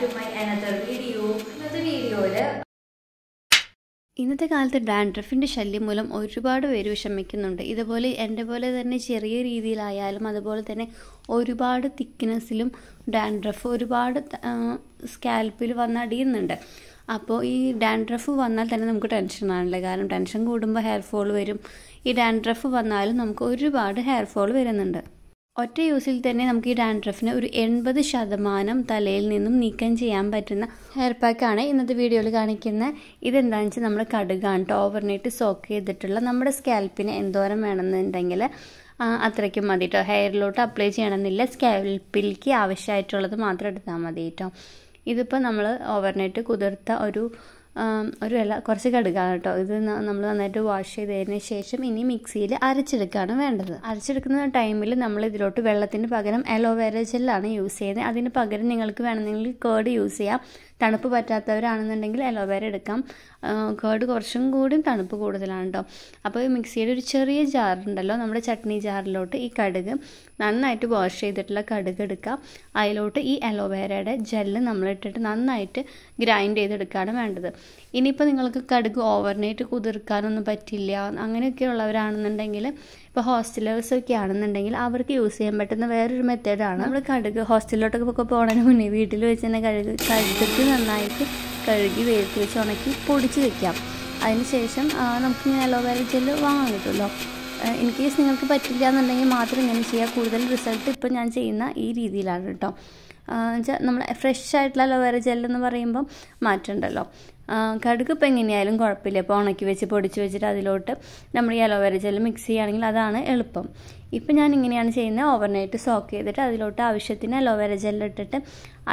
to my another video ഇന്നത്തെ ഇന്നത്തെ കാലത്ത് ഡാൻഡ്രഫിൻ്റെ ശല്യം മൂലം ഒരുപാട് പേര് വിഷമിക്കുന്നുണ്ട് ഇതുപോലെ എൻ്റെ പോലെ തന്നെ ചെറിയ രീതിയിലായാലും അതുപോലെ തന്നെ ഒരുപാട് തിക്നെസ്സിലും ഡാൻഡ്രഫ് ഒരുപാട് സ്കാൽപ്പിൽ അടിയുന്നുണ്ട് അപ്പോൾ ഈ ഡാൻഡ്രഫ് വന്നാൽ തന്നെ നമുക്ക് ടെൻഷനാണല്ലേ കാരണം ടെൻഷൻ കൂടുമ്പോൾ ഹെയർ ഫോൾ വരും ഈ ഡാൻഡ്രഫ് വന്നാലും നമുക്ക് ഒരുപാട് ഹെയർ ഫോൾ വരുന്നുണ്ട് ഒറ്റ യൂസിൽ തന്നെ നമുക്ക് ഈ ഡാൻഡ്രഫിന് ഒരു എൺപത് ശതമാനം തലയിൽ നിന്നും നീക്കം ചെയ്യാൻ പറ്റുന്ന ഹെയർ പാക്കാണ് ഇന്നത്തെ വീഡിയോയിൽ കാണിക്കുന്നത് ഇതെന്താണെന്ന് വെച്ചാൽ നമ്മൾ കടുകാണ് ഓവർനൈറ്റ് സോക്ക് ചെയ്തിട്ടുള്ള നമ്മുടെ സ്കാൽപ്പിന് എന്തോരം വേണമെന്നുണ്ടെങ്കിൽ അത്രയ്ക്കും മതി കേട്ടോ ഹെയറിലോട്ട് അപ്ലൈ ചെയ്യണമെന്നില്ല സ്കാൽപ്പിലേക്ക് ആവശ്യമായിട്ടുള്ളത് മാത്രം എടുത്താൽ മതി കേട്ടോ ഇതിപ്പോൾ നമ്മൾ ഓവർനൈറ്റ് കുതിർത്ത ഒരു ഒരു വെള്ള കുറച്ച് കടുകാണ് കേട്ടോ ഇത് നമ്മൾ നന്നായിട്ട് വാഷ് ചെയ്തതിന് ശേഷം ഇനി മിക്സിയിൽ അരച്ചെടുക്കുകയാണ് വേണ്ടത് അരച്ചെടുക്കുന്ന ടൈമിൽ നമ്മൾ ഇതിലോട്ട് വെള്ളത്തിന് പകരം അലോവേര ജെല്ലാണ് യൂസ് ചെയ്യുന്നത് അതിന് പകരം നിങ്ങൾക്ക് വേണമെങ്കിൽ കേട് യൂസ് ചെയ്യാം തണുപ്പ് പറ്റാത്തവരാണെന്നുണ്ടെങ്കിൽ അലോവേര എടുക്കാം കേട് കുറച്ചും കൂടി തണുപ്പ് കൂടുതലാണ് കേട്ടോ അപ്പോൾ ഈ മിക്സിയുടെ ഒരു ചെറിയ ജാറുണ്ടല്ലോ നമ്മുടെ ചട്നി ജാറിലോട്ട് ഈ കടുക് നന്നായിട്ട് വാഷ് ചെയ്തിട്ടുള്ള കടുക് എടുക്കാം അതിലോട്ട് ഈ അലോവേരയുടെ ജെല്ല് നമ്മളിട്ടിട്ട് നന്നായിട്ട് ഗ്രൈൻഡ് ചെയ്തെടുക്കുകയാണ് വേണ്ടത് ഇനിയിപ്പോൾ നിങ്ങൾക്ക് കടുക് ഓവർനൈറ്റ് കുതിർക്കാനൊന്നും പറ്റില്ല അങ്ങനെയൊക്കെ ഉള്ളവരാണെന്നുണ്ടെങ്കിൽ ഇപ്പോൾ ഹോസ്റ്റലേഴ്സ് ഒക്കെ ആണെന്നുണ്ടെങ്കിൽ അവർക്ക് യൂസ് ചെയ്യാൻ പറ്റുന്ന വേറൊരു മെത്തേഡാണ് നമ്മൾ കടുക് ഹോസ്റ്റലിലോട്ടൊക്കെ ഒക്കെ പോകണതിന് മുന്നേ വീട്ടിൽ വെച്ച് തന്നെ കഴുകി കഴുകി നന്നായിട്ട് കഴുകി വേർത്തി വെച്ച് ഉണക്കി പൊടിച്ച് വെക്കാം ശേഷം നമുക്ക് അലോവേറ ജെൽ വാങ്ങാൻ കിട്ടുമല്ലോ ഇൻ കേസ് നിങ്ങൾക്ക് പറ്റില്ല എന്നുണ്ടെങ്കിൽ മാത്രം ഇങ്ങനെ ചെയ്യുക കൂടുതൽ റിസൾട്ട് ഇപ്പം ഞാൻ ചെയ്യുന്ന ഈ രീതിയിലാണ് കേട്ടോ വെച്ചാൽ നമ്മൾ ഫ്രഷ് ആയിട്ടുള്ള അലോവേറ ജെല്ലെന്ന് പറയുമ്പം മാറ്റണ്ടല്ലോ കടുക് ഇപ്പം എങ്ങനെയായാലും കുഴപ്പമില്ല ഇപ്പോൾ ഉണക്കി വെച്ച് പൊടിച്ച് വെച്ചിട്ട് അതിലോട്ട് നമ്മൾ ഈ അലോവേറ ജെല്ല് മിക്സ് ചെയ്യുകയാണെങ്കിൽ അതാണ് എളുപ്പം ഇപ്പം ഞാൻ ഇങ്ങനെയാണ് ചെയ്യുന്നത് ഓവർനൈറ്റ് സോക്ക് ചെയ്തിട്ട് അതിലോട്ട് ആവശ്യത്തിന് അലോവേറ ജെല്ല് ഇട്ടിട്ട്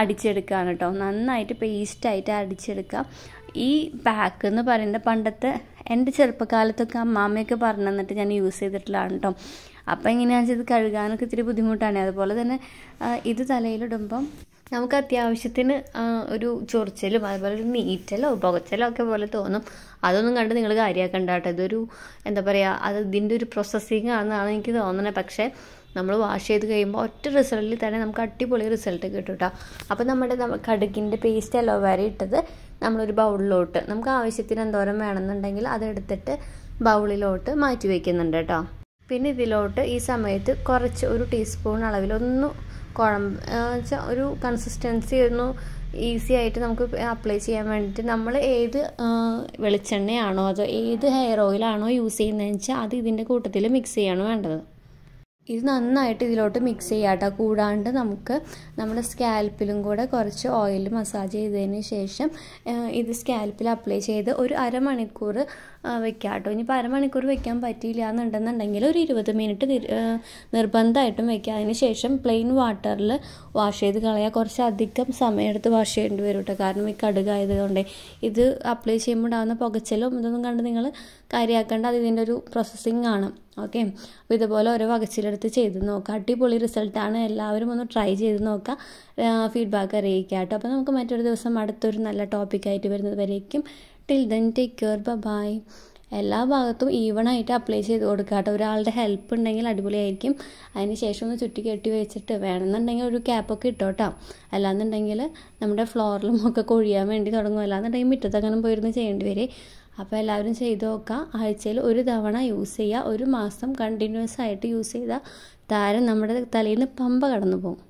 അടിച്ചെടുക്കുകയാണ് കേട്ടോ നന്നായിട്ട് പേസ്റ്റായിട്ട് അടിച്ചെടുക്കുക ഈ പാക്ക് എന്ന് പറയുന്നത് പണ്ടത്തെ എൻ്റെ ചെറുപ്പകാലത്തൊക്കെ അമ്മാമ്മയൊക്കെ പറഞ്ഞു തന്നിട്ട് ഞാൻ യൂസ് ചെയ്തിട്ടുള്ളതാണ് കേട്ടോ അപ്പം എങ്ങനെയാണെന്ന് വെച്ചാൽ ഇത് കഴുകാനൊക്കെ ഇത്തിരി ബുദ്ധിമുട്ടാണ് അതുപോലെ തന്നെ ഇത് തലയിലിടുമ്പം നമുക്ക് അത്യാവശ്യത്തിന് ഒരു ചൊറിച്ചലും അതുപോലെ ഒരു നീറ്റലോ പുകച്ചലോ ഒക്കെ പോലെ തോന്നും അതൊന്നും കണ്ട് നിങ്ങൾ കാര്യമാക്കണ്ട കേട്ടോ ഇതൊരു എന്താ പറയുക അത് ഇതിൻ്റെ ഒരു പ്രോസസ്സിങ് ആണെന്നാണ് എനിക്ക് തോന്നുന്നത് പക്ഷേ നമ്മൾ വാഷ് ചെയ്ത് കഴിയുമ്പോൾ ഒറ്റ റിസൾട്ടിൽ തന്നെ നമുക്ക് അടിപൊളി റിസൾട്ട് കിട്ടും കേട്ടോ അപ്പോൾ നമ്മുടെ കടുകിൻ്റെ പേസ്റ്റ് അലോവേര ഇട്ടത് നമ്മളൊരു ബൗളിലോട്ട് നമുക്ക് ആവശ്യത്തിന് എന്തോരം വേണമെന്നുണ്ടെങ്കിൽ അതെടുത്തിട്ട് ബൗളിലോട്ട് മാറ്റി വയ്ക്കുന്നുണ്ട് കേട്ടോ പിന്നെ ഇതിലോട്ട് ഈ സമയത്ത് കുറച്ച് ഒരു ടീസ്പൂൺ അളവിൽ ഒന്ന് കുഴമ്പ് വെച്ചാൽ ഒരു കൺസിസ്റ്റൻസി ഒന്ന് ഈസി ആയിട്ട് നമുക്ക് അപ്ലൈ ചെയ്യാൻ വേണ്ടിയിട്ട് നമ്മൾ ഏത് വെളിച്ചെണ്ണയാണോ അതോ ഏത് ഹെയർ ഓയിലാണോ യൂസ് ചെയ്യുന്നതെന്ന് വെച്ചാൽ അത് ഇതിൻ്റെ കൂട്ടത്തിൽ മിക്സ് ചെയ്യാണ് വേണ്ടത് ഇത് നന്നായിട്ട് ഇതിലോട്ട് മിക്സ് ചെയ്യാട്ടോ കൂടാണ്ട് നമുക്ക് നമ്മുടെ സ്കാൽപ്പിലും കൂടെ കുറച്ച് ഓയിൽ മസാജ് ചെയ്തതിന് ശേഷം ഇത് സ്കാൽപ്പിൽ അപ്ലൈ ചെയ്ത് ഒരു അരമണിക്കൂർ വെക്കാം കേട്ടോ ഇനിയിപ്പോൾ അരമണിക്കൂർ വെക്കാൻ പറ്റിയില്ല എന്നുണ്ടെന്നുണ്ടെങ്കിൽ ഒരു ഇരുപത് മിനിറ്റ് നിർബന്ധമായിട്ടും വെക്കുക അതിന് ശേഷം പ്ലെയിൻ വാട്ടറിൽ വാഷ് ചെയ്ത് കളയാം കുറച്ച് അധികം സമയമെടുത്ത് വാഷ് ചെയ്യേണ്ടി വരും കേട്ടോ കാരണം ഈ കടുകായതുകൊണ്ട് ഇത് അപ്ലൈ ചെയ്യുമ്പോൾ ഉണ്ടാകുന്ന പുകച്ചലും ഇതൊന്നും കണ്ട് നിങ്ങൾ കാര്യമാക്കേണ്ട അത് ഇതിൻ്റെ ഒരു പ്രോസസ്സിങ് ആണ് ഓക്കെ അപ്പോൾ ഇതുപോലെ ഓരോ വകച്ചിലെടുത്ത് ചെയ്ത് നോക്കാം അടിപൊളി റിസൾട്ടാണ് എല്ലാവരും ഒന്ന് ട്രൈ ചെയ്ത് നോക്കുക ഫീഡ്ബാക്ക് അറിയിക്കുക കേട്ടോ അപ്പോൾ നമുക്ക് മറ്റൊരു ദിവസം അടുത്തൊരു നല്ല ടോപ്പിക്കായിട്ട് വരുന്നത് വരേക്കും ടിൽ ദെൻ ടേക്ക് കെയർ ബ ബായ് എല്ലാ ഭാഗത്തും ഈവൺ ആയിട്ട് അപ്ലൈ ചെയ്ത് കൊടുക്കുക കേട്ടോ ഒരാളുടെ ഹെൽപ്പ് ഉണ്ടെങ്കിൽ അടിപൊളിയായിരിക്കും അതിന് ശേഷം ഒന്ന് ചുറ്റി കെട്ടി വെച്ചിട്ട് വേണമെന്നുണ്ടെങ്കിൽ ഒരു ക്യാപ്പൊക്കെ ഇട്ടോട്ടോ അല്ലാന്നുണ്ടെങ്കിൽ നമ്മുടെ ഫ്ലോറിലും ഒക്കെ കൊഴിയാൻ വേണ്ടി തുടങ്ങും അല്ലാന്നുണ്ടെങ്കിൽ മുറ്റത്തങ്ങനെ പോയിരുന്നു ചെയ്യേണ്ടി വരെ അപ്പോൾ എല്ലാവരും ചെയ്ത് നോക്കുക ആഴ്ചയിൽ ഒരു തവണ യൂസ് ചെയ്യുക ഒരു മാസം കണ്ടിന്യൂസ് ആയിട്ട് യൂസ് ചെയ്താൽ താരം നമ്മുടെ തലയിൽ നിന്ന് പമ്പ കടന്നു പോകും